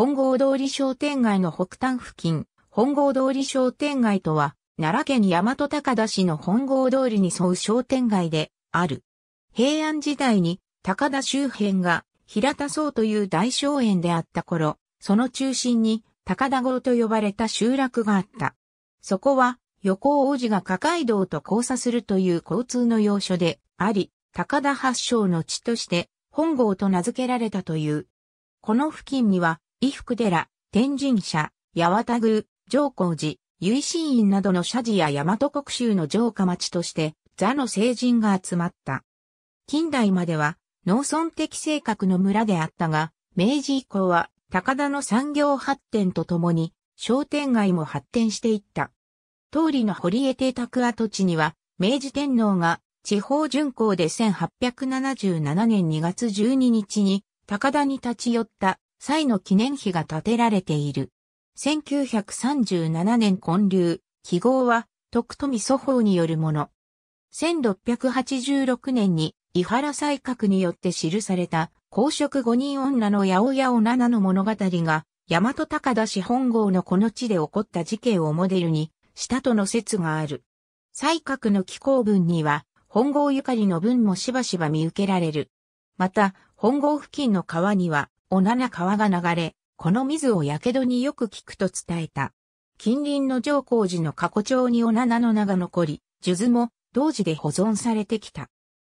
本郷通り商店街の北端付近、本郷通り商店街とは、奈良県大和高田市の本郷通りに沿う商店街である。平安時代に高田周辺が平田荘という大荘園であった頃、その中心に高田郷と呼ばれた集落があった。そこは横王子が高井道と交差するという交通の要所であり、高田発祥の地として本郷と名付けられたという。この付近には伊福寺、天神社、八幡宮、上皇寺、由心院などの社寺や大和国州の城下町として、座の聖人が集まった。近代までは、農村的性格の村であったが、明治以降は、高田の産業発展とともに、商店街も発展していった。通りの堀江邸宅跡地には、明治天皇が地方巡行で1877年2月12日に高田に立ち寄った祭の記念碑が建てられている。1937年建立、記号は徳富祖法によるもの。1686年に伊原西閣によって記された公職五人女の八百八女七の物語が大和高田市本郷のこの地で起こった事件をモデルにしたとの説がある。西閣の紀行文には本郷ゆかりの文もしばしば見受けられる。また、本郷付近の川にはおなな川が流れ、この水をやけどによく効くと伝えた。近隣の上皇寺の過去帳におななの名が残り、数図も同時で保存されてきた。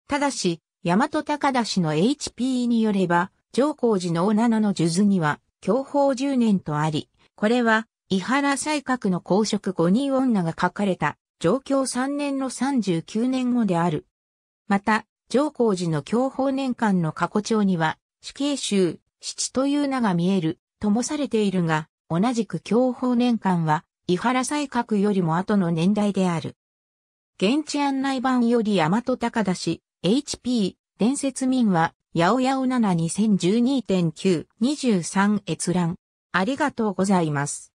ただし、大和高田氏の HP によれば、上皇寺のおななの数図には、教法十年とあり、これは、伊原西閣の公職五人女が書かれた、上京三年の三十九年後である。また、上皇寺の教法年間の過去帳には、死刑囚、七という名が見える、ともされているが、同じく享保年間は、伊原西閣よりも後の年代である。現地案内版より大和高田氏、HP、伝説民は、八百八百7 2012.9、23閲覧。ありがとうございます。